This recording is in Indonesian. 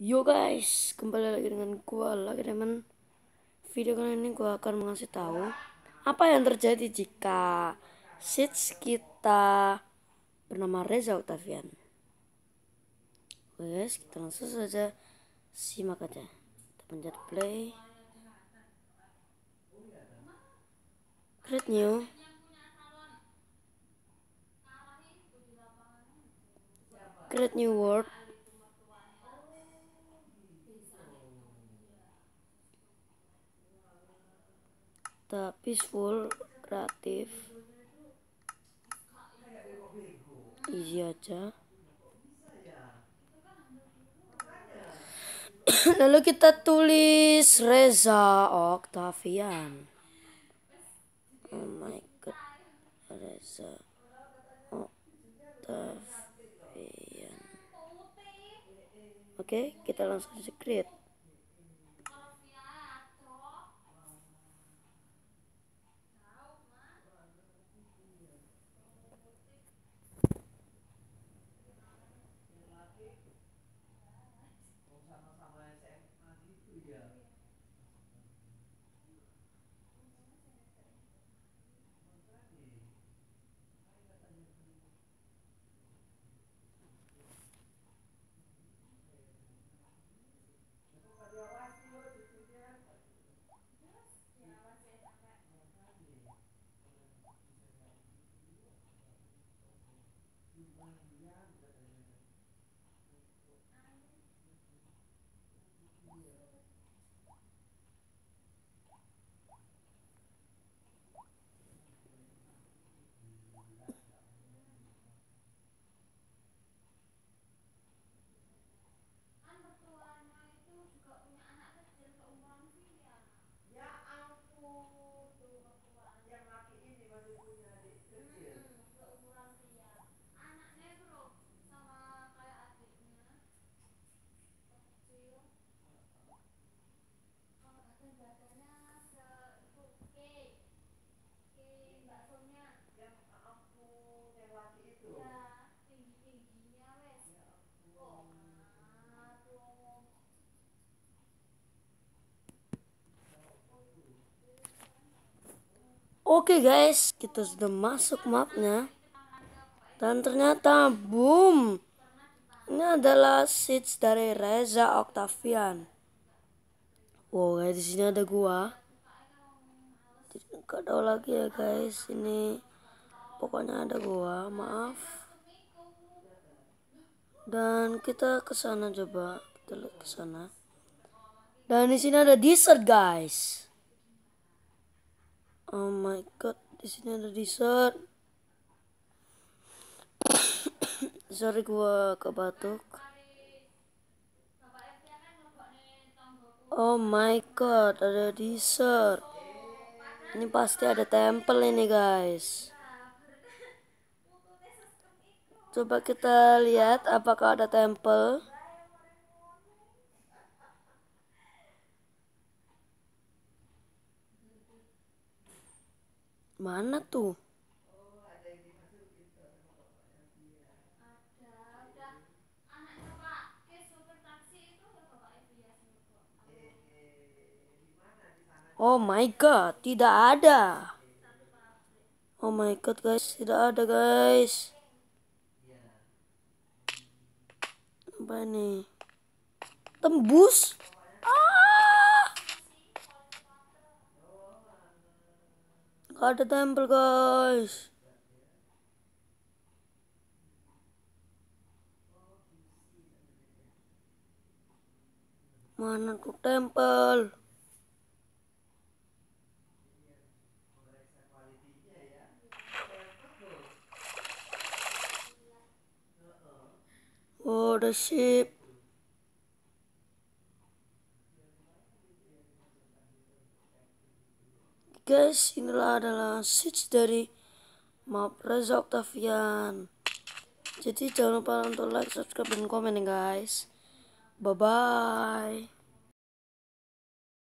Yo guys, kembali lagi dengan gua lagi teman. Video kali ini gua akan mengasih tahu apa yang terjadi jika sits kita bernama Reza Octavian. Oke guys, kita langsung saja simak aja. Kita pencet play. Create new. Create new world. the peaceful kreatif easy aja lalu kita tulis Reza Octavian. oh my god Reza Octavian. oke okay, kita langsung secret. Oke okay guys, kita sudah masuk mapnya dan ternyata boom, ini adalah seeds dari Reza Octavian. Wow, guys, di sini ada gua. Tidak ada lagi ya guys, ini pokoknya ada gua maaf dan kita ke sana coba kita lihat ke sana dan di sini ada dessert guys oh my god di sini ada dessert sorry gua kebatuk oh my god ada dessert ini pasti ada temple ini guys Coba kita lihat apakah ada temple. Mana tuh? Oh my god, tidak ada. Oh my god guys, tidak ada guys. apa nih tembus ah Gak ada tempel guys mana tuh tempel for oh, the sheep. Guys, inilah adalah switch dari map Reza Octavian. Jadi jangan lupa untuk like, subscribe, dan komen ya guys. Bye-bye.